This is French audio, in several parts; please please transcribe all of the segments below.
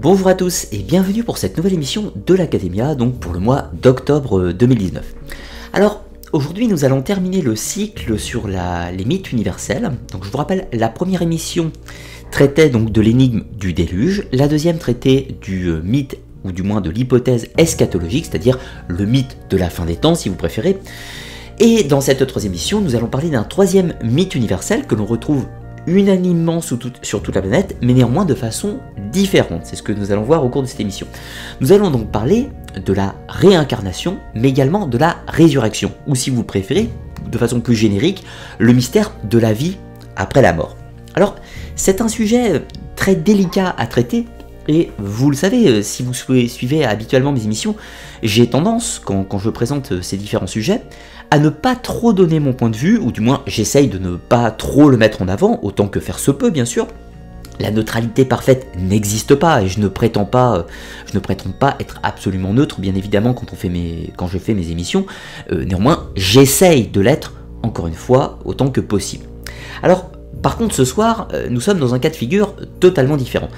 Bonjour à tous et bienvenue pour cette nouvelle émission de l'Academia, donc pour le mois d'octobre 2019. Euh, Alors, aujourd'hui nous allons terminer le cycle sur la, les mythes universels. Donc je vous rappelle, la première émission traitait donc de l'énigme du déluge, la deuxième traitait du euh, mythe ou du moins de l'hypothèse eschatologique, c'est-à-dire le mythe de la fin des temps si vous préférez. Et dans cette troisième émission, nous allons parler d'un troisième mythe universel que l'on retrouve unanimement sur toute la planète, mais néanmoins de façon différente. C'est ce que nous allons voir au cours de cette émission. Nous allons donc parler de la réincarnation, mais également de la résurrection, ou si vous préférez, de façon plus générique, le mystère de la vie après la mort. Alors, c'est un sujet très délicat à traiter, et vous le savez, euh, si vous suivez habituellement mes émissions, j'ai tendance, quand, quand, je présente euh, ces différents sujets, à ne pas trop donner mon point de vue, ou du moins j'essaye de ne pas trop le mettre en avant, autant que faire se peut bien sûr, la neutralité parfaite n'existe pas et je ne prétends pas, euh, je ne prétends pas être absolument neutre, bien évidemment quand, on fait quand je fais mes émissions. Euh, néanmoins, j'essaye de l'être encore une fois autant que possible. Alors, par contre, ce soir, euh, nous sommes dans un cas de figure totalement différent.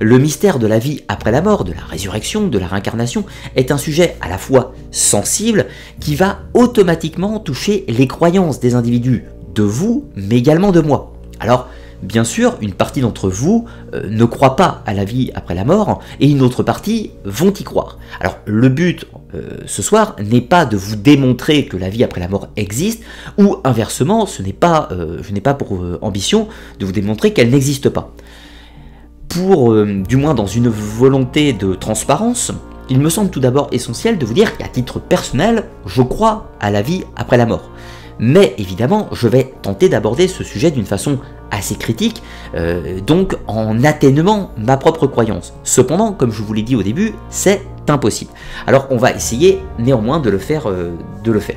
Le mystère de la vie après la mort, de la résurrection, de la réincarnation, est un sujet à la fois sensible qui va automatiquement toucher les croyances des individus, de vous, mais également de moi. Alors, bien sûr, une partie d'entre vous euh, ne croit pas à la vie après la mort, et une autre partie vont y croire. Alors, le but euh, ce soir n'est pas de vous démontrer que la vie après la mort existe, ou inversement, ce n'est pas, euh, je n'ai pas pour ambition de vous démontrer qu'elle n'existe pas pour, euh, du moins dans une volonté de transparence, il me semble tout d'abord essentiel de vous dire qu'à titre personnel, je crois à la vie après la mort. Mais évidemment, je vais tenter d'aborder ce sujet d'une façon assez critique, euh, donc en atténuant ma propre croyance. Cependant, comme je vous l'ai dit au début, c'est impossible. Alors on va essayer néanmoins de le faire. Euh, de le, faire.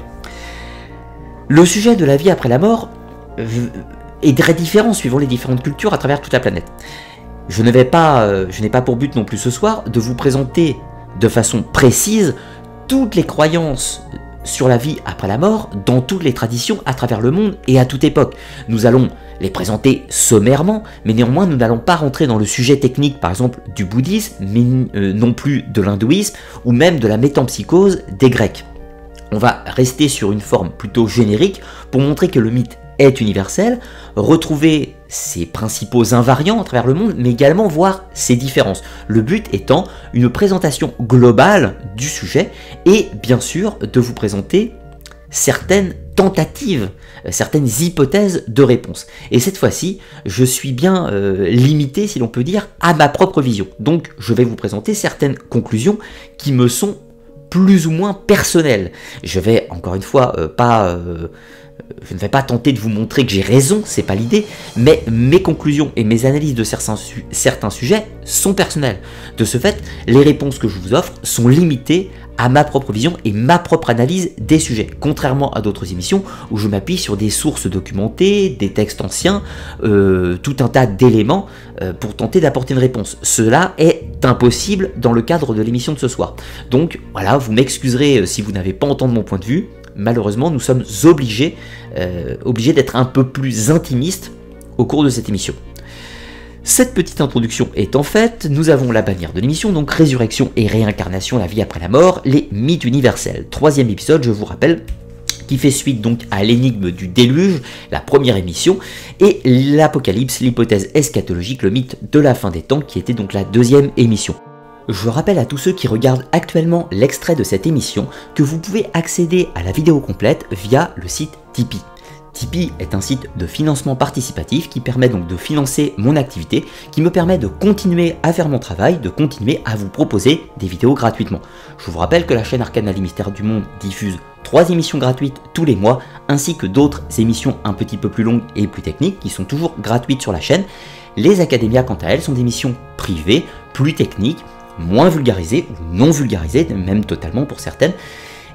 le sujet de la vie après la mort est très différent suivant les différentes cultures à travers toute la planète je ne vais pas, euh, je n'ai pas pour but non plus ce soir de vous présenter de façon précise toutes les croyances sur la vie après la mort dans toutes les traditions à travers le monde et à toute époque. Nous allons les présenter sommairement, mais néanmoins nous n'allons pas rentrer dans le sujet technique par exemple du bouddhisme, mais euh, non plus de l'hindouisme ou même de la métempsychose des Grecs. On va rester sur une forme plutôt générique pour montrer que le mythe est universel, retrouver ses principaux invariants à travers le monde, mais également voir ses différences. Le but étant une présentation globale du sujet et bien sûr de vous présenter certaines tentatives, euh, certaines hypothèses de réponse. Et cette fois-ci, je suis bien euh, limité, si l'on peut dire, à ma propre vision. Donc je vais vous présenter certaines conclusions qui me sont plus ou moins personnelles. Je vais encore une fois euh, pas je ne vais pas tenter de vous montrer que j'ai raison, c'est pas l'idée, mais mes conclusions et mes analyses de certains, sujets sont personnelles. De ce fait, les réponses que je vous offre sont limitées à ma propre vision et ma propre analyse des sujets, contrairement à d'autres émissions où je m'appuie sur des sources documentées, des textes anciens, euh, tout un tas d'éléments euh, pour tenter d'apporter une réponse. Cela est impossible dans le cadre de l'émission de ce soir. Donc voilà, vous m'excuserez euh, si vous n'avez pas entendu mon point de vue, malheureusement, nous sommes obligés, euh, obligés d'être un peu plus intimistes au cours de cette émission. Cette petite introduction est en fait, nous avons la bannière de l'émission, donc résurrection et réincarnation, la vie après la mort, les mythes universels. Troisième épisode, je vous rappelle, qui fait suite donc à l'énigme du déluge, la première émission, et l'Apocalypse, l'hypothèse eschatologique, le mythe de la fin des temps, qui était donc la deuxième émission. Je rappelle à tous ceux qui regardent actuellement l'extrait de cette émission que vous pouvez accéder à la vidéo complète via le site Tipeee. Tipeee est un site de financement participatif qui permet donc de financer mon activité, qui me permet de continuer à faire mon travail, de continuer à vous proposer des vidéos gratuitement. Je vous rappelle que la chaîne Arcanali Mystère du Monde diffuse trois émissions gratuites tous les mois, ainsi que d'autres émissions un petit peu plus longues et plus techniques qui sont toujours gratuites sur la chaîne. Les Académias, quant à elles, sont des émissions privées, plus techniques, moins vulgarisées ou non vulgarisées, même totalement pour certaines,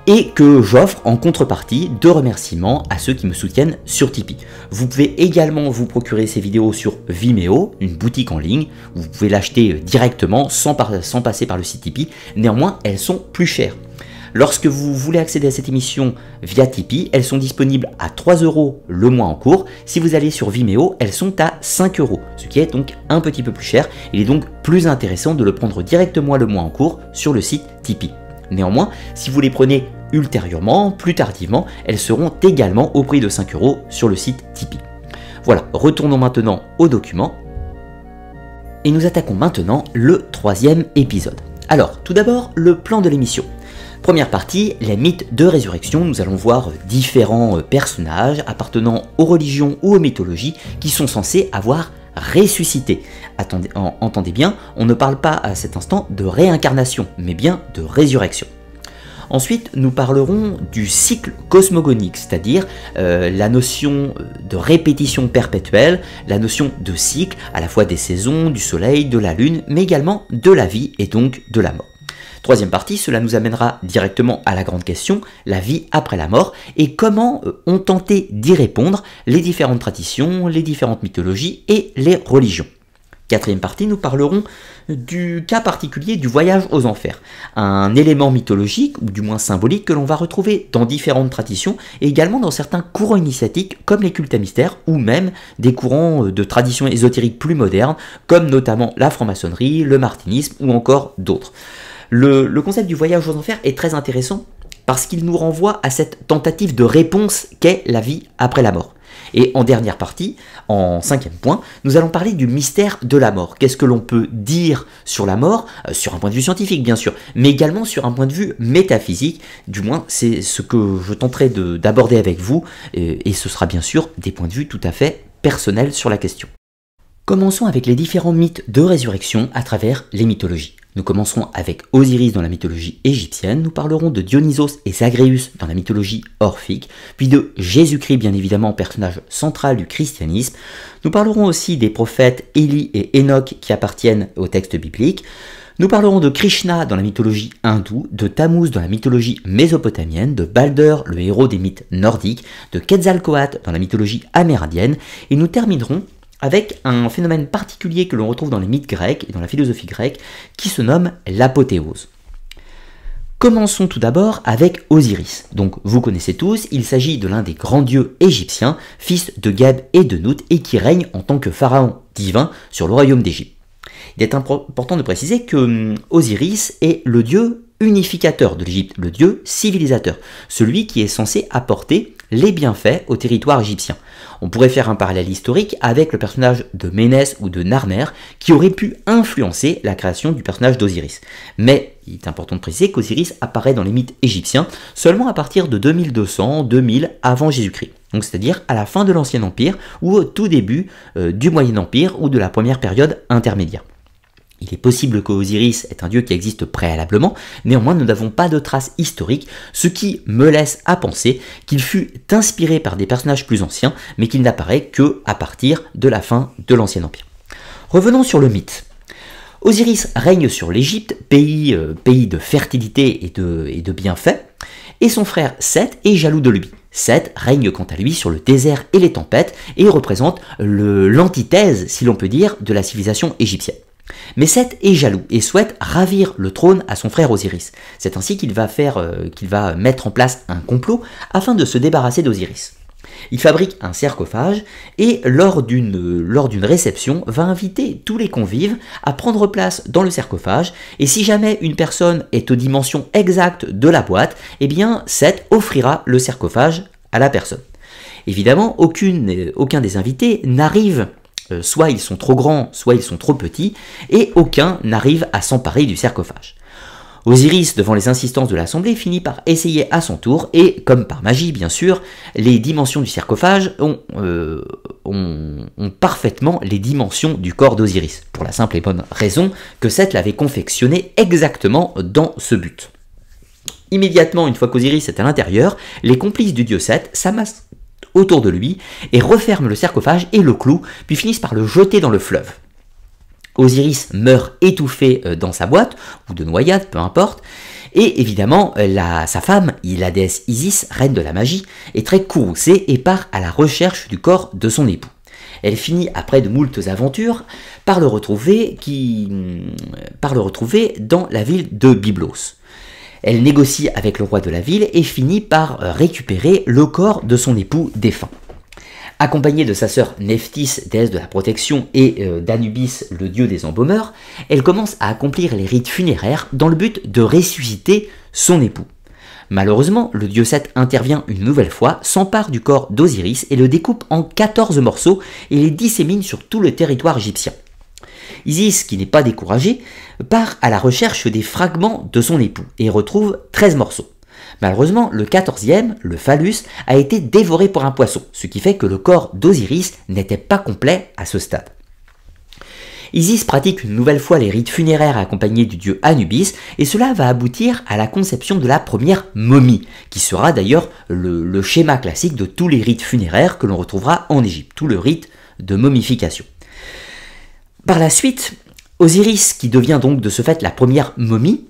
et que j'offre en contrepartie de remerciements à ceux qui me soutiennent sur Tipeee. Vous pouvez également vous procurer ces vidéos sur Vimeo, une boutique en ligne, vous pouvez l'acheter directement sans, sans passer par le site Tipeee, néanmoins elles sont plus chères. Lorsque vous voulez accéder à cette émission via Tipeee, elles sont disponibles à 3 euros le mois en cours. Si vous allez sur Vimeo, elles sont à 5 euros, ce qui est donc un petit peu plus cher. Il est donc plus intéressant de le prendre directement le mois en cours sur le site Tipeee. Néanmoins, si vous les prenez ultérieurement, plus tardivement, elles seront également au prix de 5 euros sur le site Tipeee. Voilà, retournons maintenant au document. Et nous attaquons maintenant le troisième épisode. Alors, tout d'abord, le plan de l'émission. Première partie, les mythes de résurrection, nous allons voir euh, différents euh, personnages appartenant aux religions ou aux mythologies qui sont censés avoir ressuscité. Attendez, entendez bien, on ne parle pas à cet instant de réincarnation, mais bien de résurrection. Ensuite, nous parlerons du cycle cosmogonique, c'est-à-dire euh, la notion de répétition perpétuelle, la notion de cycle à la fois des saisons, du soleil, de la lune, mais également de la vie et donc de la mort. Troisième partie, cela nous amènera directement à la grande question, la vie après la mort, et comment euh, ont tenté d'y répondre les différentes traditions, les différentes mythologies et les religions. Quatrième partie, nous parlerons du cas particulier du voyage aux enfers, un élément mythologique ou du moins symbolique que l'on va retrouver dans différentes traditions et également dans certains courants initiatiques comme les cultes à mystère ou même des courants euh, de traditions ésotériques plus modernes comme notamment la franc-maçonnerie, le martinisme ou encore d'autres. Le, concept du voyage aux enfers est très intéressant parce qu'il nous renvoie à cette tentative de réponse qu'est la vie après la mort. Et en dernière partie, en cinquième point, nous allons parler du mystère de la mort. Qu'est-ce que l'on peut dire sur la mort, euh, sur un point de vue scientifique bien sûr, mais également sur un point de vue métaphysique. Du moins, c'est ce que je tenterai d'aborder avec vous, euh, et ce sera bien sûr des points de vue tout à fait personnels sur la question. Commençons avec les différents mythes de résurrection à travers les mythologies. Nous commencerons avec Osiris dans la mythologie égyptienne, nous parlerons de Dionysos et Zagreus dans la mythologie orphique, puis de Jésus-Christ bien évidemment, personnage central du christianisme. Nous parlerons aussi des prophètes Élie et Enoch qui appartiennent au texte biblique. Nous parlerons de Krishna dans la mythologie hindoue, de Tammuz dans la mythologie mésopotamienne, de Balder, le héros des mythes nordiques, de Quetzalcoatl dans la mythologie amérindienne, et nous terminerons avec un phénomène particulier que l'on retrouve dans les mythes grecs et dans la philosophie grecque, qui se nomme l'apothéose. Commençons tout d'abord avec Osiris. Donc vous connaissez tous, il s'agit de l'un des grands dieux égyptiens, fils de Gab et de Nout, et qui règne en tant que pharaon divin sur le royaume d'Égypte. Il est important de préciser que hum, Osiris est le dieu unificateur de l'Égypte, le dieu civilisateur, celui qui est censé apporter les bienfaits au territoire égyptien. On pourrait faire un parallèle historique avec le personnage de Ménès ou de Narmer qui aurait pu influencer la création du personnage d'Osiris. Mais il est important de préciser qu'Osiris apparaît dans les mythes égyptiens seulement à partir de 2200-2000 avant Jésus-Christ. Donc c'est-à-dire à la fin de l'Ancien Empire ou au tout début euh, du Moyen Empire ou de la première période intermédiaire. Il est possible que Osiris est un dieu qui existe préalablement, néanmoins nous n'avons pas de traces historiques, ce qui me laisse à penser qu'il fut inspiré par des personnages plus anciens, mais qu'il n'apparaît que à partir de la fin de l'Ancien Empire. Revenons sur le mythe. Osiris règne sur l'Égypte, pays, euh, pays de fertilité et de, et de bienfaits, et son frère Seth est jaloux de lui. Seth règne quant à lui sur le désert et les tempêtes et représente l'antithèse, si l'on peut dire, de la civilisation égyptienne. Mais Seth est jaloux et souhaite ravir le trône à son frère Osiris. C'est ainsi qu'il va, faire, euh, qu'il va mettre en place un complot afin de se débarrasser d'Osiris. Il fabrique un sarcophage et euh, lors d'une, réception va inviter tous les convives à prendre place dans le sarcophage et si jamais une personne est aux dimensions exactes de la boîte, eh bien Seth offrira le sarcophage à la personne. Évidemment, euh, aucun des invités n'arrive euh, soit ils sont trop grands, soit ils sont trop petits, et aucun n'arrive à s'emparer du sarcophage. Osiris, devant les insistances de l'Assemblée, finit par essayer à son tour, et comme par magie bien sûr, les dimensions du sarcophage ont, euh, ont, ont parfaitement les dimensions du corps d'Osiris, pour la simple et bonne raison que Seth l'avait confectionné exactement dans ce but. Immédiatement, une fois qu'Osiris est à l'intérieur, les complices du dieu Seth s'amassent autour de lui et referment le sarcophage et le clou, puis finissent par le jeter dans le fleuve. Osiris meurt étouffé euh, dans sa boîte, ou de noyade, peu importe, et évidemment, euh, sa femme, la déesse Isis, reine de la magie, est très courroucée et part à la recherche du corps de son époux. Elle finit, après de moultes aventures, par le retrouver, qui, mm, par le retrouver dans la ville de Byblos. Elle négocie avec le roi de la ville et finit par euh, récupérer le corps de son époux défunt. Accompagnée de sa sœur Nephthys, déesse de la protection, et euh, d'Anubis, le dieu des embaumeurs, elle commence à accomplir les rites funéraires dans le but de ressusciter son époux. Malheureusement, le dieu Seth intervient une nouvelle fois, s'empare du corps d'Osiris et le découpe en 14 morceaux et les dissémine sur tout le territoire égyptien. Isis, qui n'est pas découragée, part à la recherche des fragments de son époux et retrouve 13 morceaux. Malheureusement, le 14e, le phallus, a été dévoré par un poisson, ce qui fait que le corps d'Osiris n'était pas complet à ce stade. Isis pratique une nouvelle fois les rites funéraires accompagnés du dieu Anubis, et cela va aboutir à la conception de la première momie, qui sera d'ailleurs le, schéma classique de tous les rites funéraires que l'on retrouvera en Égypte, tout le rite de momification. Par la suite, Osiris, qui devient donc de ce fait la première momie,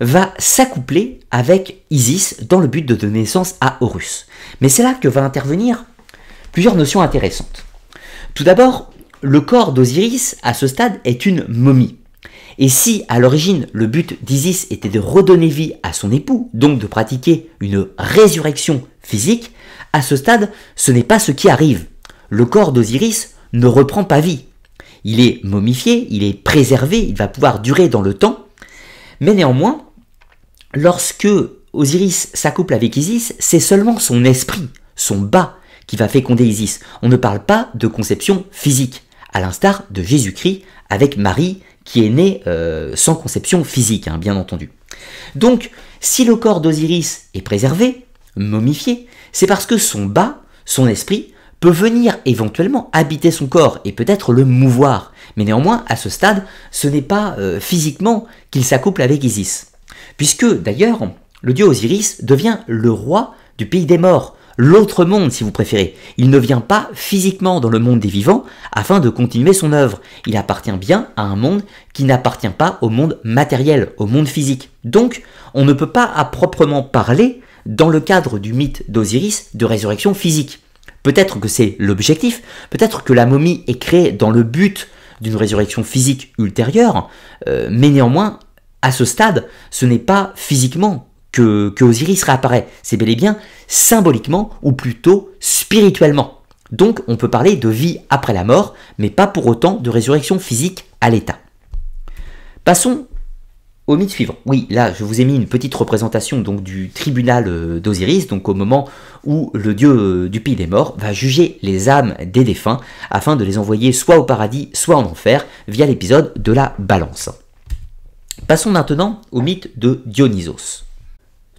va s'accoupler avec Isis dans le but de donner naissance à Horus. Mais c'est là que va intervenir plusieurs notions intéressantes. Tout d'abord, le corps d'Osiris à ce stade est une momie. Et si à l'origine le but d'Isis était de redonner vie à son époux, donc de pratiquer une résurrection physique, à ce stade ce n'est pas ce qui arrive. Le corps d'Osiris ne reprend pas vie, il est momifié, il est préservé, il va pouvoir durer dans le temps. Mais néanmoins, lorsque Osiris s'accouple avec Isis, c'est seulement son esprit, son bas, qui va féconder Isis. On ne parle pas de conception physique, à l'instar de Jésus-Christ avec Marie, qui est née euh, sans conception physique, hein, bien entendu. Donc, si le corps d'Osiris est préservé, momifié, c'est parce que son bas, son esprit, peut venir éventuellement habiter son corps et peut-être le mouvoir. Mais néanmoins, à ce stade, ce n'est pas euh, physiquement qu'il s'accouple avec Isis. Puisque d'ailleurs, le dieu Osiris devient le roi du pays des morts, l'autre monde si vous préférez. Il ne vient pas physiquement dans le monde des vivants afin de continuer son œuvre. Il appartient bien à un monde qui n'appartient pas au monde matériel, au monde physique. Donc, on ne peut pas à proprement parler, dans le cadre du mythe d'Osiris, de résurrection physique. Peut-être que c'est l'objectif, peut-être que la momie est créée dans le but d'une résurrection physique ultérieure, euh, mais néanmoins, à ce stade, ce n'est pas physiquement que, que Osiris réapparaît, c'est bel et bien symboliquement ou plutôt spirituellement. Donc on peut parler de vie après la mort, mais pas pour autant de résurrection physique à l'état. Passons au mythe suivant. Oui, là, je vous ai mis une petite représentation donc du tribunal euh, d'Osiris, donc au moment où le dieu euh, du pays des morts va juger les âmes des défunts afin de les envoyer soit au paradis, soit en enfer via l'épisode de la balance. Passons maintenant au mythe de Dionysos.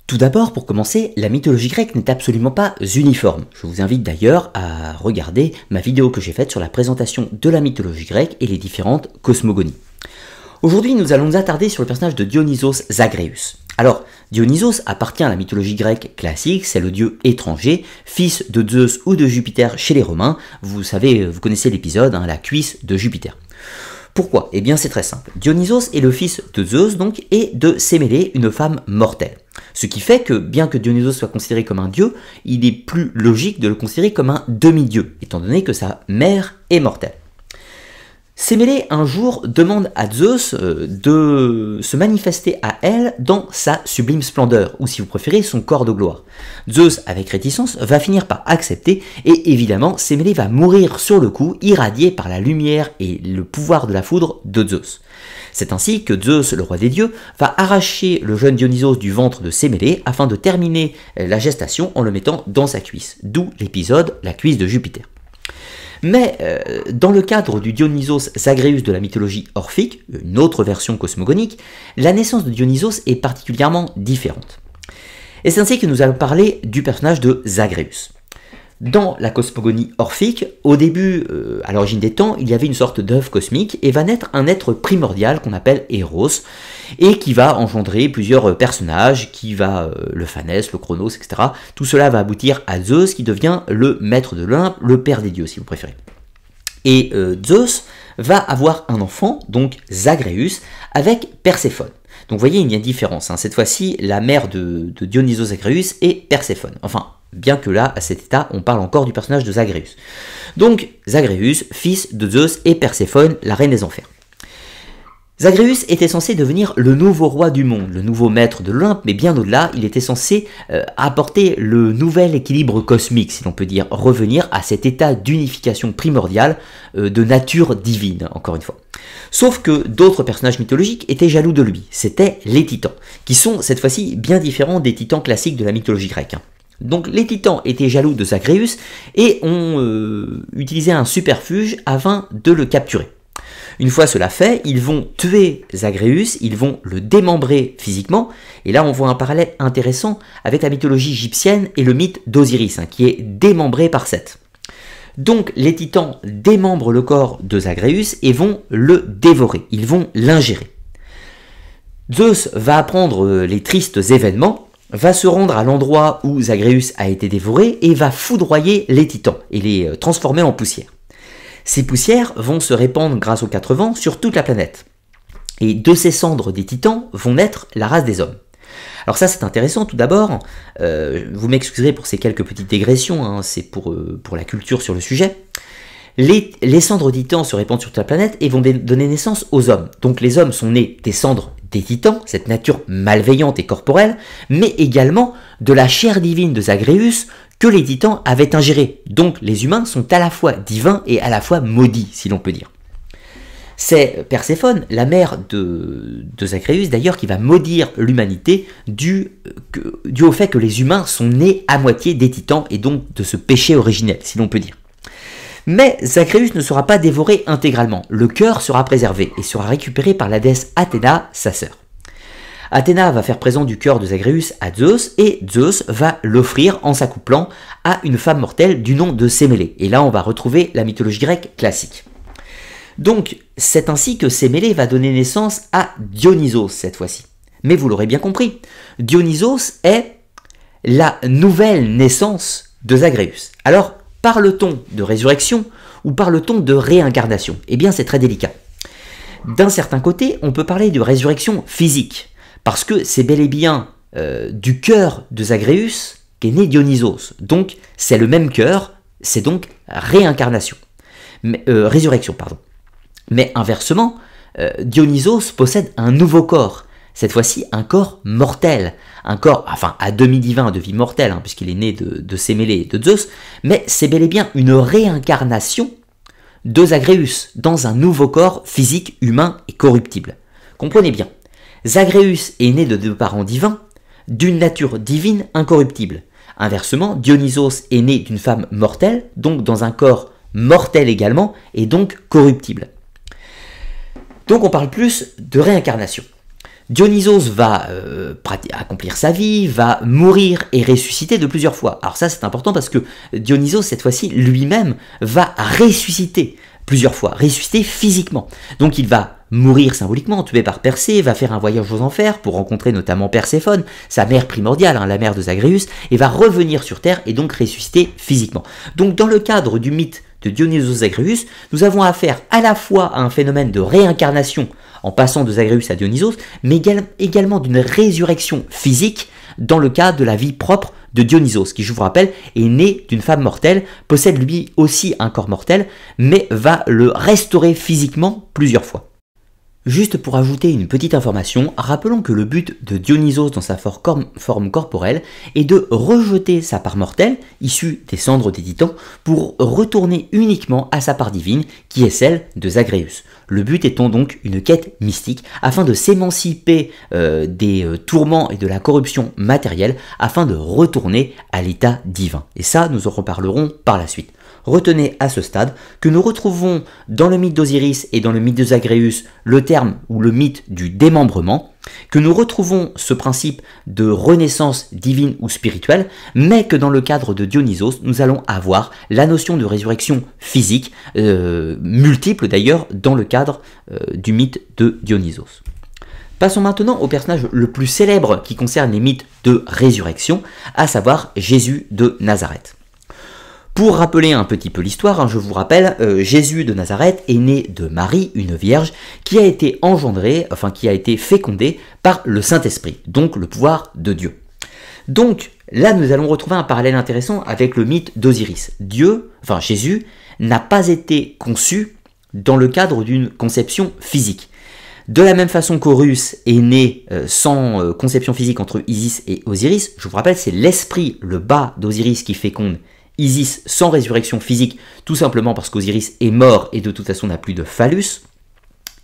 Tout d'abord, pour commencer, la mythologie grecque n'est absolument pas uniforme. Je vous invite d'ailleurs à regarder ma vidéo que j'ai faite sur la présentation de la mythologie grecque et les différentes cosmogonies. Aujourd'hui, nous allons nous attarder sur le personnage de Dionysos Zagreus. Alors, Dionysos appartient à la mythologie grecque classique, c'est le dieu étranger, fils de Zeus ou de Jupiter chez les Romains. Vous savez, vous connaissez l'épisode, hein, la cuisse de Jupiter. Pourquoi Eh bien, c'est très simple. Dionysos est le fils de Zeus, donc, et de Sémélé, une femme mortelle. Ce qui fait que, bien que Dionysos soit considéré comme un dieu, il est plus logique de le considérer comme un demi-dieu, étant donné que sa mère est mortelle. Sémélé un jour demande à Zeus euh, de se manifester à elle dans sa sublime splendeur, ou si vous préférez, son corps de gloire. Zeus, avec réticence, va finir par accepter, et évidemment, Sémélé va mourir sur le coup, irradié par la lumière et le pouvoir de la foudre de Zeus. C'est ainsi que Zeus, le roi des dieux, va arracher le jeune Dionysos du ventre de Sémélé afin de terminer la gestation en le mettant dans sa cuisse, d'où l'épisode La cuisse de Jupiter. Mais euh, dans le cadre du Dionysos Zagreus de la mythologie orphique, une autre version cosmogonique, la naissance de Dionysos est particulièrement différente. Et c'est ainsi que nous allons parler du personnage de Zagreus. Dans la cosmogonie orphique, au début, euh, à l'origine des temps, il y avait une sorte d'œuvre cosmique et va naître un être primordial qu'on appelle Eros et qui va engendrer plusieurs euh, personnages, qui va euh, le Phanès, le Chronos, etc. Tout cela va aboutir à Zeus qui devient le maître de l'Olympe, le père des dieux si vous préférez. Et Zeus va avoir un enfant, donc Zagreus, avec Perséphone. Donc vous voyez, il y a une différence. Hein. Cette fois-ci, la mère de, Dionysos Zagreus est Perséphone. Enfin, bien que là, à cet état, on parle encore du personnage de Zagreus. Donc, Zagreus, fils de Zeus et Perséphone, la reine des enfers. Zagreus était censé devenir le nouveau roi du monde, le nouveau maître de l'Olympe, mais bien au-delà, il était censé euh, apporter le nouvel équilibre cosmique, si l'on peut dire, revenir à cet état d'unification primordiale euh, de nature divine, encore une fois. Sauf que d'autres personnages mythologiques étaient jaloux de lui, c'était les titans, qui sont cette fois-ci bien différents des titans classiques de la mythologie grecque. Hein. Donc les titans étaient jaloux de Zagreus et ont euh, utilisé un superfuge afin de le capturer. Une fois cela fait, ils vont tuer Zagreus, ils vont le démembrer physiquement, et là on voit un parallèle intéressant avec la mythologie égyptienne et le mythe d'Osiris, hein, qui est démembré par Seth. Donc les titans démembrent le corps de Zagreus et vont le dévorer, ils vont l'ingérer. Zeus va apprendre euh, les tristes événements va se rendre à l'endroit où Zagreus a été dévoré et va foudroyer les titans et les euh, transformer en poussière. Ces poussières vont se répandre grâce aux quatre vents sur toute la planète. Et de ces cendres des titans vont naître la race des hommes. Alors ça c'est intéressant tout d'abord, euh, vous m'excuserez pour ces quelques petites dégressions, hein, c'est pour, euh, pour la culture sur le sujet. Les, cendres cendres titans se répandent sur toute la planète et vont donner naissance aux hommes. Donc les hommes sont nés des cendres des titans, cette nature malveillante et corporelle, mais également de la chair divine de Zagreus que les titans avaient ingérée. Donc les humains sont à la fois divins et à la fois maudits, si l'on peut dire. C'est Perséphone, la mère de, de Zagreus d'ailleurs, qui va maudire l'humanité du dû, au fait que les humains sont nés à moitié des titans et donc de ce péché originel, si l'on peut dire. Mais Zagreus ne sera pas dévoré intégralement, le cœur sera préservé et sera récupéré par la déesse Athéna, sa sœur. Athéna va faire présent du cœur de Zagreus à Zeus et Zeus va l'offrir en s'accouplant à une femme mortelle du nom de Sémélé. Et là, on va retrouver la mythologie grecque classique. Donc, c'est ainsi que Sémélé va donner naissance à Dionysos cette fois-ci. Mais vous l'aurez bien compris, Dionysos est la nouvelle naissance de Zagreus. Alors, Parle-t-on de résurrection ou parle-t-on de réincarnation Eh bien, c'est très délicat. D'un certain côté, on peut parler de résurrection physique, parce que c'est bel et bien euh, du cœur de Zagreus qu'est né Dionysos. Donc, c'est le même cœur, c'est donc réincarnation. Mais, euh, résurrection, pardon. Mais inversement, euh, Dionysos possède un nouveau corps, cette fois-ci un corps mortel, un corps, enfin à demi-divin, de vie mortelle, hein, puisqu'il est né de, de Sémélé et de Zeus, mais c'est bel et bien une réincarnation de Zagreus dans un nouveau corps physique, humain et corruptible. Comprenez bien, Zagreus est né de deux parents divins, d'une nature divine incorruptible. Inversement, Dionysos est né d'une femme mortelle, donc dans un corps mortel également, et donc corruptible. Donc on parle plus de réincarnation. Dionysos va euh, accomplir sa vie, va mourir et ressusciter de plusieurs fois. Alors ça c'est important parce que Dionysos cette fois-ci lui-même va ressusciter plusieurs fois, ressusciter physiquement. Donc il va mourir symboliquement, tué par Persée, va faire un voyage aux enfers pour rencontrer notamment Perséphone, sa mère primordiale, hein, la mère de Zagreus, et va revenir sur Terre et donc ressusciter physiquement. Donc dans le cadre du mythe de Dionysos Zagreus, nous avons affaire à la fois à un phénomène de réincarnation en passant de Zagreus à Dionysos, mais également d'une résurrection physique dans le cas de la vie propre de Dionysos, qui, je vous rappelle, est né d'une femme mortelle, possède lui aussi un corps mortel, mais va le restaurer physiquement plusieurs fois. Juste pour ajouter une petite information, rappelons que le but de Dionysos dans sa forme corporelle est de rejeter sa part mortelle, issue des cendres des titans, pour retourner uniquement à sa part divine, qui est celle de Zagreus. Le but étant donc une quête mystique, afin de s'émanciper euh, des euh, tourments et de la corruption matérielle, afin de retourner à l'état divin. Et ça, nous en reparlerons par la suite retenez à ce stade que nous retrouvons dans le mythe d'Osiris et dans le mythe de Zagreus le terme ou le mythe du démembrement, que nous retrouvons ce principe de renaissance divine ou spirituelle, mais que dans le cadre de Dionysos, nous allons avoir la notion de résurrection physique, euh, multiple d'ailleurs, dans le cadre euh, du mythe de Dionysos. Passons maintenant au personnage le plus célèbre qui concerne les mythes de résurrection, à savoir Jésus de Nazareth. Pour rappeler un petit peu l'histoire, hein, je vous rappelle, euh, Jésus de Nazareth est né de Marie, une vierge, qui a été engendrée, enfin qui a été fécondée par le Saint-Esprit, donc le pouvoir de Dieu. Donc là, nous allons retrouver un parallèle intéressant avec le mythe d'Osiris. Dieu, enfin Jésus, n'a pas été conçu dans le cadre d'une conception physique. De la même façon qu'Horus est né euh, sans euh, conception physique entre Isis et Osiris, je vous rappelle, c'est l'esprit, le bas d'Osiris qui féconde Isis sans résurrection physique, tout simplement parce qu'Osiris est mort et de toute façon n'a plus de phallus.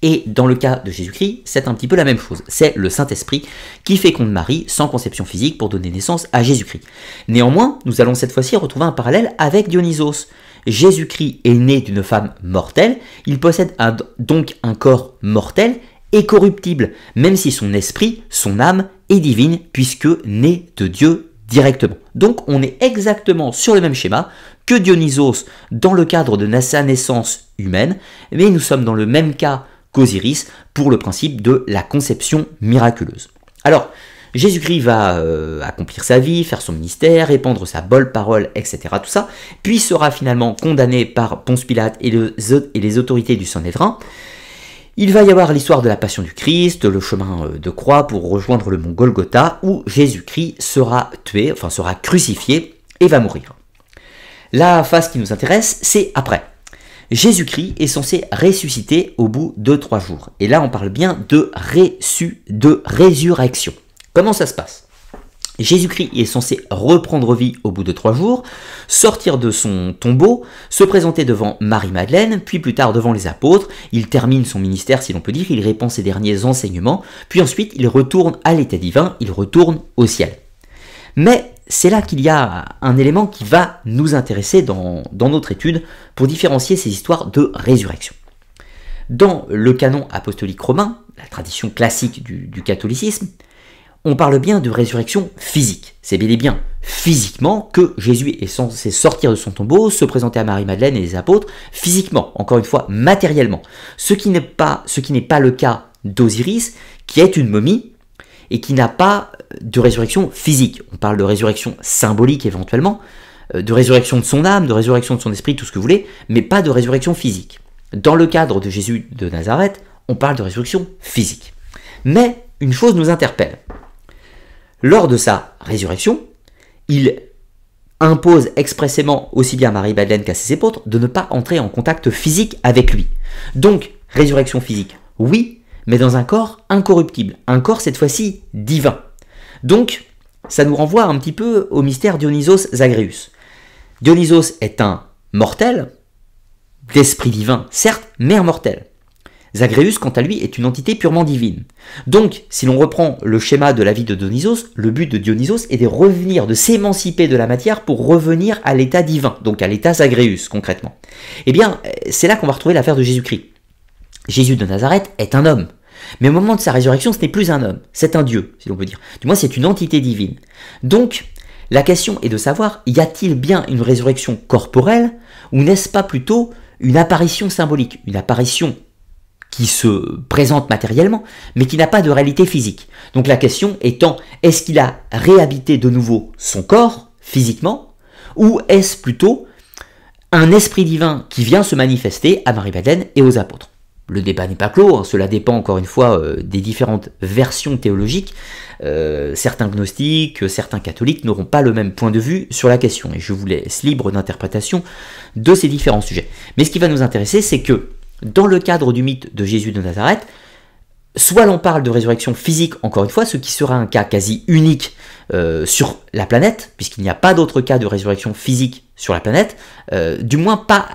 Et dans le cas de Jésus-Christ, c'est un petit peu la même chose. C'est le Saint-Esprit qui féconde Marie sans conception physique pour donner naissance à Jésus-Christ. Néanmoins, nous allons cette fois-ci retrouver un parallèle avec Dionysos. Jésus-Christ est né d'une femme mortelle, il possède un, donc un corps mortel et corruptible, même si son esprit, son âme, est divine, puisque né de Dieu directement. Donc on est exactement sur le même schéma que Dionysos dans le cadre de sa naissance humaine, mais nous sommes dans le même cas qu'Osiris pour le principe de la conception miraculeuse. Alors, Jésus-Christ va euh, accomplir sa vie, faire son ministère, répandre sa bonne parole, etc. Tout ça, puis sera finalement condamné par Ponce Pilate et, et les autorités du Sanhédrin. Il va y avoir l'histoire de la passion du Christ, le chemin euh, de croix pour rejoindre le mont Golgotha, où Jésus-Christ sera tué, enfin sera crucifié et va mourir. La phase qui nous intéresse, c'est après. Jésus-Christ est censé ressusciter au bout de trois jours. Et là, on parle bien de, de résurrection. Comment ça se passe Jésus-Christ est censé reprendre vie au bout de trois jours, sortir de son tombeau, se présenter devant Marie-Madeleine, puis plus tard devant les apôtres, il termine son ministère si l'on peut dire, il répand ses derniers enseignements, puis ensuite il retourne à l'état divin, il retourne au ciel. Mais c'est là qu'il y a un élément qui va nous intéresser dans, notre étude pour différencier ces histoires de résurrection. Dans le canon apostolique romain, la tradition classique du catholicisme, on parle bien de résurrection physique. C'est bel et bien physiquement que Jésus est censé sortir de son tombeau, se présenter à Marie-Madeleine et les apôtres, physiquement, encore une fois, matériellement. Ce qui n'est pas, ce qui n'est pas le cas d'Osiris, qui est une momie et qui n'a pas de résurrection physique. On parle de résurrection symbolique éventuellement, euh, de résurrection de son âme, de résurrection de son esprit, tout ce que vous voulez, mais pas de résurrection physique. Dans le cadre de Jésus de Nazareth, on parle de résurrection physique. Mais une chose nous interpelle. Lors de sa résurrection, il impose expressément aussi bien marie badeleine qu'à ses épôtres de ne pas entrer en contact physique avec lui. Donc, résurrection physique, oui, mais dans un corps incorruptible, un corps cette fois-ci divin. Donc, ça nous renvoie un petit peu au mystère Dionysos Zagreus. Dionysos est un mortel, d'esprit divin, certes, mais un mortel. Zagreus, quant à lui, est une entité purement divine. Donc, si l'on reprend le schéma de la vie de Dionysos, le but de Dionysos est de revenir, de s'émanciper de la matière pour revenir à l'état divin, donc à l'état Zagreus concrètement. Eh bien, c'est là qu'on va retrouver l'affaire de Jésus-Christ. Jésus de Nazareth est un homme. Mais au moment de sa résurrection, ce n'est plus un homme, c'est un Dieu, si l'on peut dire. Du moins, c'est une entité divine. Donc, la question est de savoir, y a-t-il bien une résurrection corporelle, ou n'est-ce pas plutôt une apparition symbolique, une apparition qui se présente matériellement, mais qui n'a pas de réalité physique. Donc la question étant, est-ce qu'il a réhabité de nouveau son corps physiquement, ou est-ce plutôt un esprit divin qui vient se manifester à Marie-Madeleine et aux apôtres le débat n'est pas clos, hein. cela dépend encore une fois euh, des différentes versions théologiques. Euh, certains gnostiques, certains catholiques n'auront pas le même point de vue sur la question, et je vous laisse libre d'interprétation de ces différents sujets. Mais ce qui va nous intéresser, c'est que dans le cadre du mythe de Jésus de Nazareth, soit l'on parle de résurrection physique, encore une fois, ce qui sera un cas quasi unique euh, sur la planète, puisqu'il n'y a pas d'autre cas de résurrection physique sur la planète, euh, du moins pas,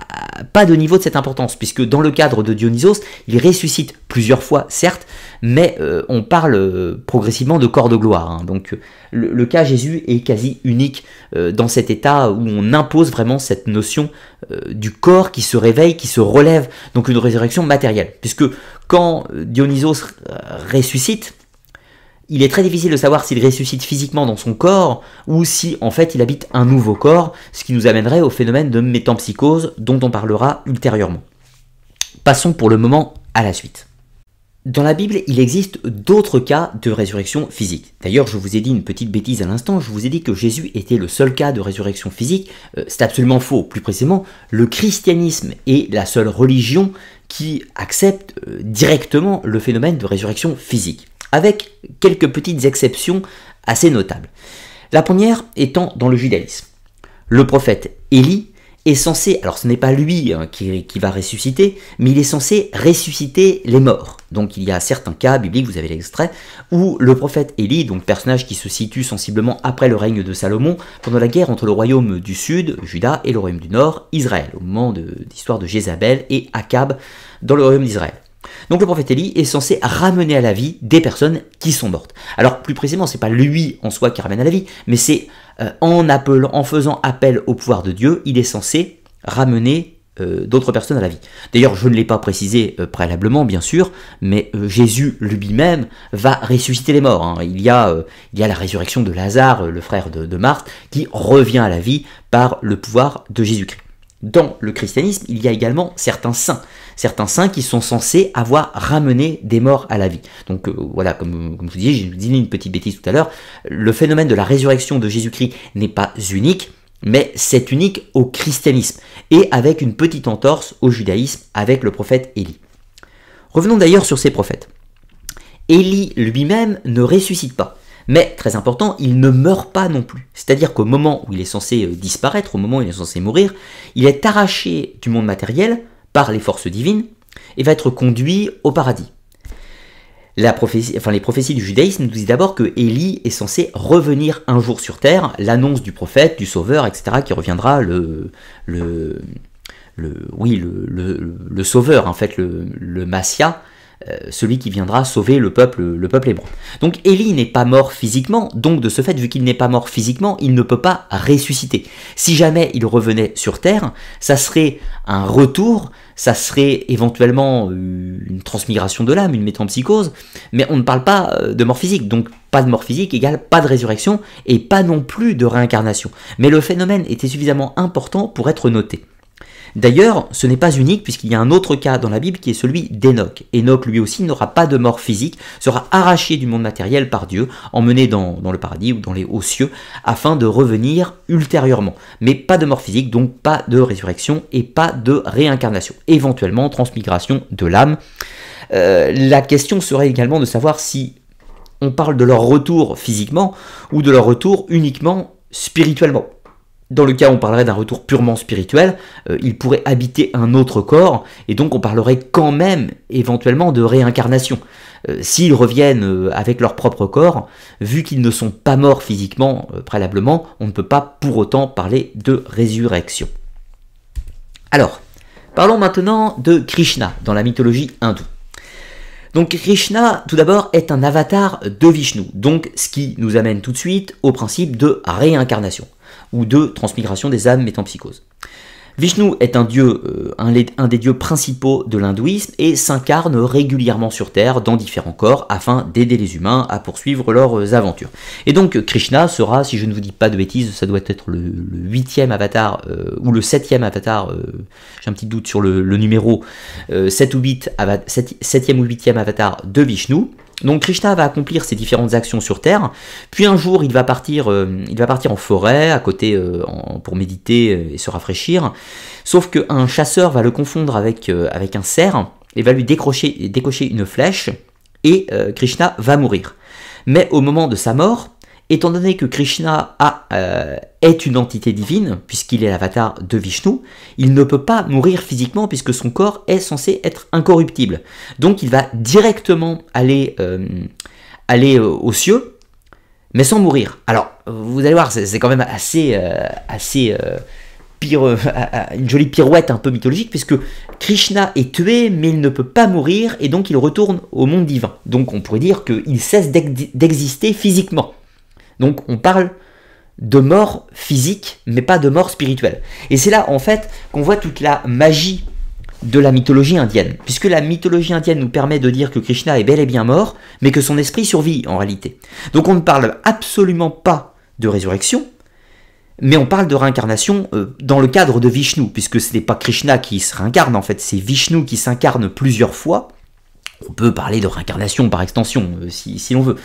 pas de niveau de cette importance, puisque dans le cadre de Dionysos, il ressuscite plusieurs fois, certes, mais euh, on parle euh, progressivement de corps de gloire. Hein. donc le, le, cas Jésus est quasi unique dans cet état où on impose vraiment cette notion du corps qui se réveille, qui se relève, donc une résurrection matérielle, puisque quand Dionysos ressuscite, il est très difficile de savoir s'il ressuscite physiquement dans son corps ou si en fait il habite un nouveau corps, ce qui nous amènerait au phénomène de métampsychose dont on parlera ultérieurement. Passons pour le moment à la suite. Dans la Bible, il existe d'autres cas de résurrection physique. D'ailleurs, je vous ai dit une petite bêtise à l'instant, je vous ai dit que Jésus était le seul cas de résurrection physique. Euh, c'est absolument faux. Plus précisément, le christianisme est la seule religion qui accepte euh, directement le phénomène de résurrection physique avec quelques petites exceptions assez notables. La première étant dans le judaïsme. Le prophète Élie est censé, alors ce n'est pas lui hein, qui, va ressusciter, mais il est censé ressusciter les morts. Donc il y a certains cas bibliques, vous avez l'extrait, où le prophète Élie, donc personnage qui se situe sensiblement après le règne de Salomon, pendant la guerre entre le royaume du sud, Juda, et le royaume du nord, Israël, au moment de l'histoire de Jézabel et Akab dans le royaume d'Israël. Donc le prophète Élie est censé ramener à la vie des personnes qui sont mortes. Alors plus précisément, ce n'est pas lui en soi qui ramène à la vie, mais c'est euh, en en faisant appel au pouvoir de Dieu, il est censé ramener euh, d'autres personnes à la vie. D'ailleurs, je ne l'ai pas précisé euh, préalablement, bien sûr, mais Jésus lui-même va ressusciter les morts. Hein. Il, y a, la résurrection de Lazare, le frère de, de Marthe, qui revient à la vie par le pouvoir de Jésus-Christ dans le christianisme, il y a également certains saints, certains saints qui sont censés avoir ramené des morts à la vie. Donc euh, voilà, comme, je vous disais, je vous une petite bêtise tout à l'heure, le phénomène de la résurrection de Jésus-Christ n'est pas unique, mais c'est unique au christianisme, et avec une petite entorse au judaïsme avec le prophète Élie. Revenons d'ailleurs sur ces prophètes. Élie lui-même ne ressuscite pas mais très important, il ne meurt pas non plus. C'est-à-dire qu'au moment où il est censé euh, disparaître, au moment où il est censé mourir, il est arraché du monde matériel par les forces divines et va être conduit au paradis. les prophéties du judaïsme nous disent d'abord que Élie est censé revenir un jour sur terre, l'annonce du prophète, du sauveur, etc., qui reviendra le, le, oui, le, sauveur, en fait, le, le massia, euh, celui qui viendra sauver le peuple, le peuple hébreu. Donc Élie n'est pas mort physiquement, donc de ce fait, vu qu'il n'est pas mort physiquement, il ne peut pas ressusciter. Si jamais il revenait sur Terre, ça serait un retour, ça serait éventuellement euh, une transmigration de l'âme, une métampsychose, mais on ne parle pas euh, de mort physique, donc pas de mort physique égale pas de résurrection et pas non plus de réincarnation. Mais le phénomène était suffisamment important pour être noté. D'ailleurs, ce n'est pas unique puisqu'il y a un autre cas dans la Bible qui est celui d'Enoch. Enoch lui aussi n'aura pas de mort physique, sera arraché du monde matériel par Dieu, emmené dans, le paradis ou dans les hauts cieux, afin de revenir ultérieurement. Mais pas de mort physique, donc pas de résurrection et pas de réincarnation. Éventuellement, transmigration de l'âme. Euh, la question serait également de savoir si on parle de leur retour physiquement ou de leur retour uniquement spirituellement. Dans le cas où on parlerait d'un retour purement spirituel, euh, il pourrait habiter un autre corps, et donc on parlerait quand même éventuellement de réincarnation. Euh, s'ils reviennent euh, avec leur propre corps, vu qu'ils ne sont pas morts physiquement préalablement, on ne peut pas pour autant parler de résurrection. Alors, parlons maintenant de Krishna dans la mythologie hindoue. Donc Krishna, tout d'abord, est un avatar de Vishnu, donc ce qui nous amène tout de suite au principe de réincarnation ou de transmigration des âmes psychose. Vishnu est un dieu, euh, un, des dieux principaux de l'hindouisme et s'incarne régulièrement sur Terre dans différents corps afin d'aider les humains à poursuivre leurs aventures. Et donc Krishna sera, si je ne vous dis pas de bêtises, ça doit être le huitième avatar euh, ou le septième avatar, euh, j'ai un petit doute sur le, numéro, 7 ou 8, 7e ou 8e avatar de Vishnu. Donc Krishna va accomplir ses différentes actions sur Terre, puis un jour il va partir, euh, il va partir en forêt à côté euh, pour méditer euh, et se rafraîchir. Sauf qu'un chasseur va le confondre avec, avec un cerf et va lui décrocher, décocher une flèche et Krishna va mourir. Mais au moment de sa mort, Étant donné que Krishna euh, est une entité divine, puisqu'il est l'avatar de Vishnu, il ne peut pas mourir physiquement puisque son corps est censé être incorruptible. Donc il va directement aller, euh, aller euh, aux cieux, mais sans mourir. Alors, vous allez voir, c'est quand même assez... assez une jolie pirouette un peu mythologique, puisque Krishna est tué, mais il ne peut pas mourir, et donc il retourne au monde divin. Donc on pourrait dire qu'il cesse d'exister physiquement. Donc on parle de mort physique, mais pas de mort spirituelle. Et c'est là, en fait, qu'on voit toute la magie de la mythologie indienne, puisque la mythologie indienne nous permet de dire que Krishna est bel et bien mort, mais que son esprit survit en réalité. Donc on ne parle absolument pas de résurrection, mais on parle de réincarnation euh, dans le cadre de Vishnu, puisque ce n'est pas Krishna qui se réincarne, en fait, c'est Vishnu qui s'incarne plusieurs fois, on peut parler de réincarnation par extension, euh, si, l'on veut.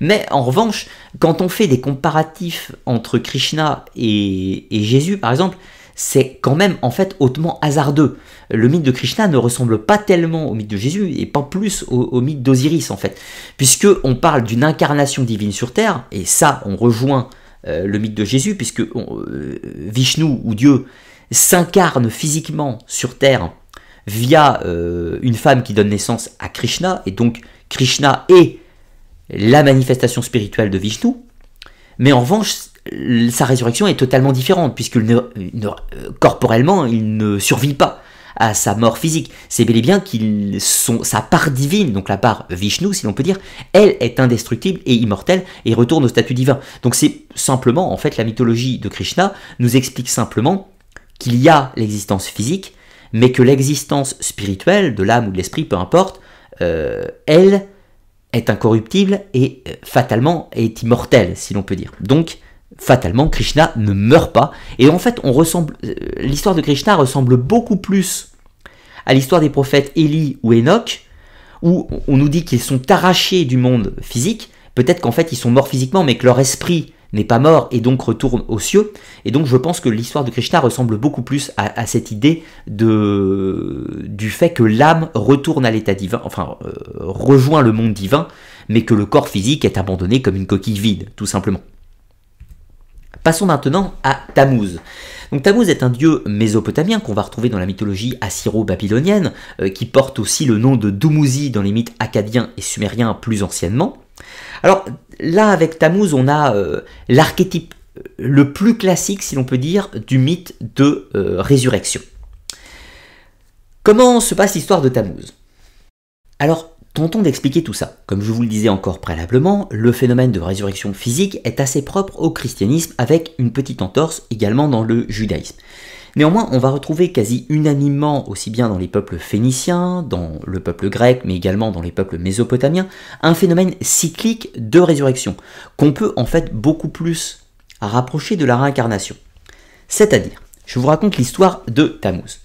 Mais en revanche, quand on fait des comparatifs entre Krishna et, Jésus, par exemple, c'est quand même en fait hautement hasardeux. Le mythe de Krishna ne ressemble pas tellement au mythe de Jésus et pas plus au, mythe d'Osiris en fait, puisque on parle d'une incarnation divine sur terre et ça on rejoint euh, le mythe de Jésus puisque euh, Vishnu ou Dieu s'incarne physiquement sur terre via euh, une femme qui donne naissance à Krishna, et donc Krishna est la manifestation spirituelle de Vishnu, mais en revanche, sa résurrection est totalement différente, puisque euh, corporellement, il ne survit pas à sa mort physique. C'est bel et bien qu'il sa part divine, donc la part Vishnu, si l'on peut dire, elle est indestructible et immortelle et retourne au statut divin. Donc c'est simplement, en fait, la mythologie de Krishna nous explique simplement qu'il y a l'existence physique, mais que l'existence spirituelle, de l'âme ou de l'esprit, peu importe, euh, elle est incorruptible et euh, fatalement est immortelle, si l'on peut dire. Donc, fatalement, Krishna ne meurt pas. Et en fait, on ressemble, euh, l'histoire de Krishna ressemble beaucoup plus à l'histoire des prophètes Élie ou Enoch, où on nous dit qu'ils sont arrachés du monde physique. Peut-être qu'en fait, ils sont morts physiquement, mais que leur esprit n'est pas mort et donc retourne aux cieux. Et donc je pense que l'histoire de Krishna ressemble beaucoup plus à, cette idée de, du fait que l'âme retourne à l'état divin, enfin euh, rejoint le monde divin, mais que le corps physique est abandonné comme une coquille vide, tout simplement. Passons maintenant à Tammuz. Donc Tammuz est un dieu mésopotamien qu'on va retrouver dans la mythologie assyro-babylonienne, euh, qui porte aussi le nom de Dumuzi dans les mythes acadiens et sumériens plus anciennement. Alors là, avec Tammuz, on a euh, l'archétype euh, le plus classique, si l'on peut dire, du mythe de euh, résurrection. Comment se passe l'histoire de Tammuz Alors, tentons d'expliquer tout ça. Comme je vous le disais encore préalablement, le phénomène de résurrection physique est assez propre au christianisme, avec une petite entorse également dans le judaïsme. Néanmoins, on va retrouver quasi unanimement, aussi bien dans les peuples phéniciens, dans le peuple grec, mais également dans les peuples mésopotamiens, un phénomène cyclique de résurrection, qu'on peut en fait beaucoup plus rapprocher de la réincarnation. C'est-à-dire, je vous raconte l'histoire de Tammuz.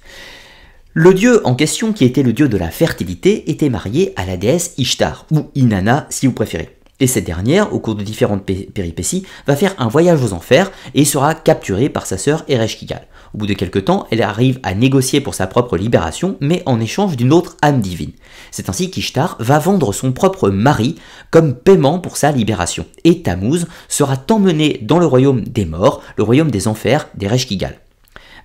Le dieu en question, qui était le dieu de la fertilité, était marié à la déesse Ishtar, ou Inanna si vous préférez. Et cette dernière, au cours de différentes péripéties, va faire un voyage aux enfers et sera capturée par sa sœur Ereshkigal. Au bout de quelques temps, elle arrive à négocier pour sa propre libération, mais en échange d'une autre âme divine. C'est ainsi qu'Ishtar va vendre son propre mari comme paiement pour sa libération, et Tammuz sera emmené dans le royaume des morts, le royaume des enfers d'Ereshkigal.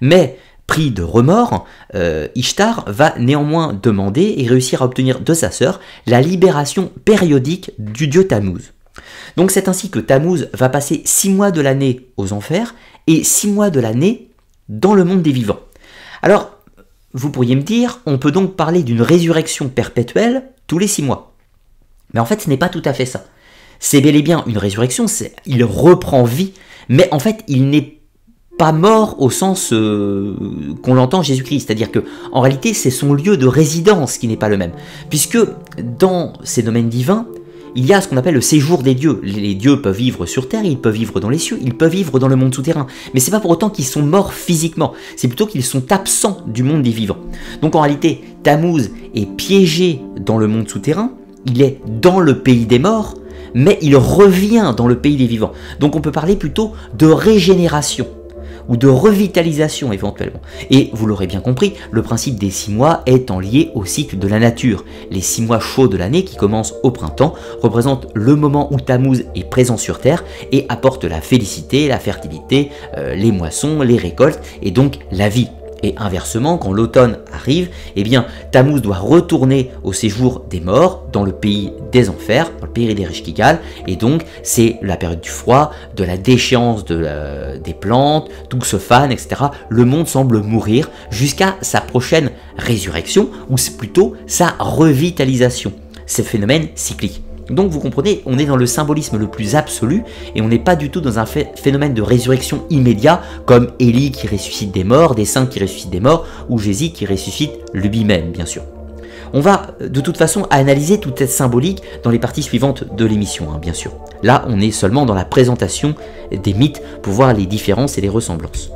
Mais pris de remords, euh, Ishtar va néanmoins demander et réussir à obtenir de sa sœur la libération périodique du dieu Tammuz. Donc c'est ainsi que Tammuz va passer six mois de l'année aux enfers et six mois de l'année dans le monde des vivants. Alors, vous pourriez me dire, on peut donc parler d'une résurrection perpétuelle tous les six mois. Mais en fait, ce n'est pas tout à fait ça. C'est bel et bien une résurrection, il reprend vie, mais en fait, il n'est pas mort au sens euh, qu'on l'entend Jésus-Christ, c'est-à-dire que en réalité c'est son lieu de résidence qui n'est pas le même, puisque dans ces domaines divins, il y a ce qu'on appelle le séjour des dieux. Les dieux peuvent vivre sur terre, ils peuvent vivre dans les cieux, ils peuvent vivre dans le monde souterrain. Mais c'est pas pour autant qu'ils sont morts physiquement, c'est plutôt qu'ils sont absents du monde des vivants. Donc en réalité, Tammuz est piégé dans le monde souterrain, il est dans le pays des morts, mais il revient dans le pays des vivants. Donc on peut parler plutôt de régénération ou de revitalisation éventuellement. Et vous l'aurez bien compris, le principe des 6 mois étant lié au cycle de la nature. Les 6 mois chauds de l'année qui commencent au printemps représentent le moment où Tamouz est présent sur Terre et apporte la félicité, la fertilité, euh, les moissons, les récoltes et donc la vie. Et inversement, quand l'automne arrive, eh bien, Tammuz doit retourner au séjour des morts, dans le pays des enfers, dans le pays des riches galent, et donc c'est la période du froid, de la déchéance des plantes, tout se fane, etc. Le monde semble mourir jusqu'à sa prochaine résurrection, ou plutôt sa revitalisation. Ces phénomène cyclique. Donc vous comprenez, on est dans le symbolisme le plus absolu et on n'est pas du tout dans un phénomène de résurrection immédiat comme Élie qui ressuscite des morts, des saints qui ressuscitent des morts ou Jésus qui ressuscite lui-même bien sûr. On va euh, de toute façon analyser toute cette symbolique dans les parties suivantes de l'émission, hein, bien sûr. Là, on est seulement dans la présentation des mythes pour voir les différences et les ressemblances.